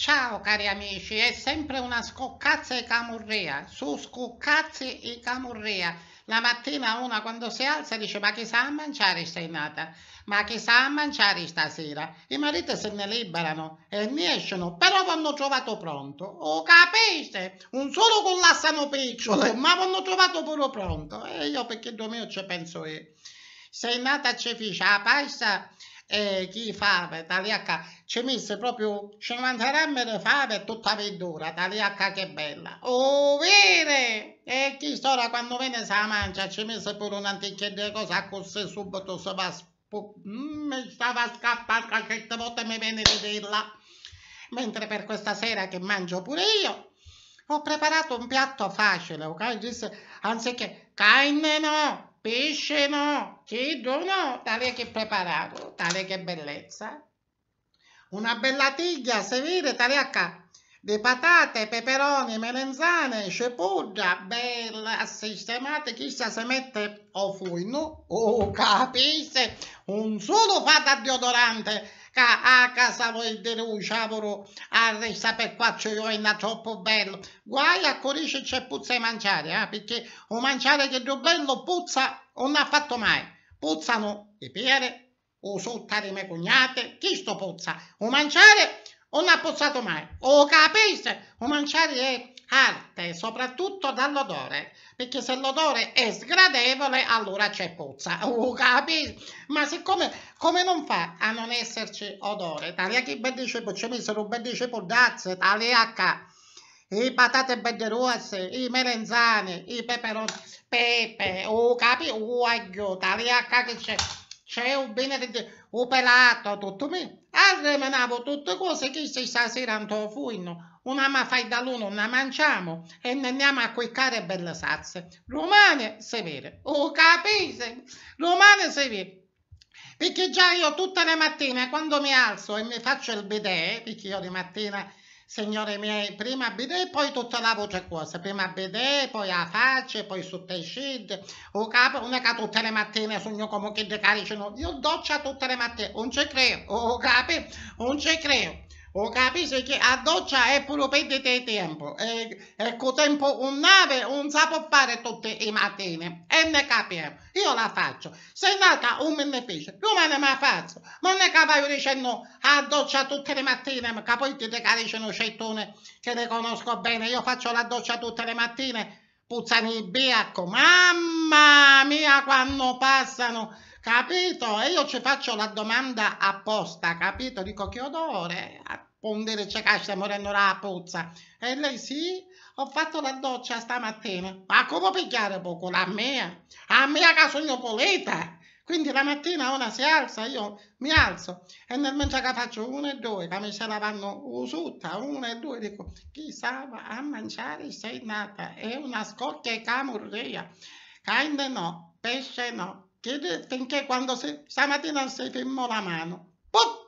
Ciao cari amici, è sempre una scoccazza e camorrea, su scoccazze e camorrea. La mattina una quando si alza dice ma che sa a mangiare stai nata? Ma che sa a mangiare stasera? I mariti se ne liberano e ne escono, però vanno trovato pronto. O oh, capite? Un solo con l'assano picciole, ma vanno trovato pure pronto. E io perché domani ci penso io. Sei nata a ceficia, la pasta e chi fave, taliacca ci messe proprio 50 grammi di fave e tutta verdura, taliacca che bella. Oh, E chi storia quando viene se la mangia, ci messe pure un anticchietto di cosa così subito si va mm, mi stava a scappando certe volte mi viene di dirla. Mentre per questa sera che mangio pure io, ho preparato un piatto facile, ok? Anziché, carne no, pesce no, chiedo no, tale che preparato, tale che bellezza. Una bella tiglia, se severe, tariacca, di patate, peperoni, melanzane, cepuglia, bella sistemate, chissà se mette o fuino, o capisce, un solo fatto deodorante, ca a casa vuoi un denunciavano ah, a resta per quaccio io è troppo bello guai a corice c'è puzza di mangiare eh? perché o mangiare che è bello puzza non ha fatto mai puzzano i pere o sotta di me cognate chi sto puzza o mangiare non ha puzzato mai o capisce o mangiare è arte, soprattutto dall'odore, perché se l'odore è sgradevole allora c'è puzza, uh, capisci? Ma siccome come non fa a non esserci odore? Talia chi ben bendice puzza, mi sono bendice puzzazze, talia H i patate belle rosse, i merenzani, i peperoni, pepe, o uh, capi, o aglio, tagliacca che c'è, c'è un bene, di... un pelato, tutto mi, Arremenavo tutte cose che se stasera andò fuino, una ma fai da l'uno, una mangiamo e ne andiamo a cuicare belle sazze. Romane severe, oh capite? Romane severe. Perché già io tutte le mattine quando mi alzo e mi faccio il bidè, perché io di mattina signore miei, prima bidè, poi tutta la voce cosa, prima bidè, poi la faccia, poi sotto i scid, o capo, non è che tutte le mattine sogno come che decaricano, io doccia tutte le mattine, non ci credo, o capi, non ci credo. O capisci che a doccia è pure perdita di tempo. E, ecco tempo un nave non sa fare tutte le mattine. E ne capiamo. Io la faccio. Se nata un beneficio, io me ne faccio. Ma non è che vai dicendo a doccia tutte le mattine, che poi ti decaricano scettone che le conosco bene. Io faccio la doccia tutte le mattine. Puzzano il biacco. Mamma mia quando passano capito? E io ci faccio la domanda apposta, capito? Dico che odore, pondere c'è cascia morendo la pozza. E lei sì, ho fatto la doccia stamattina. Ma come picchiare poco la mia? A mia casa io polita. Quindi la mattina una si alza, io mi alzo e nel mentre che faccio uno e due, che mi se la vanno usata, una e due, dico, chi sa a mangiare sei nata, è una scocchia camurria. Carne no, pesce no, finché quando si, stamattina si firmò la mano. Put!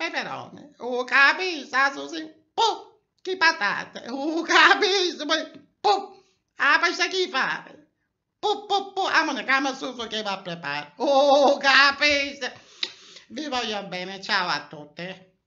né O cabeçaço assim, pum! Que batata! O cabeça, pum! A pasta que faz. Pum, pum, pum! A mano, calma, susto che va a preparare. O cabeça! Vi voglio bene, ciao a tutti.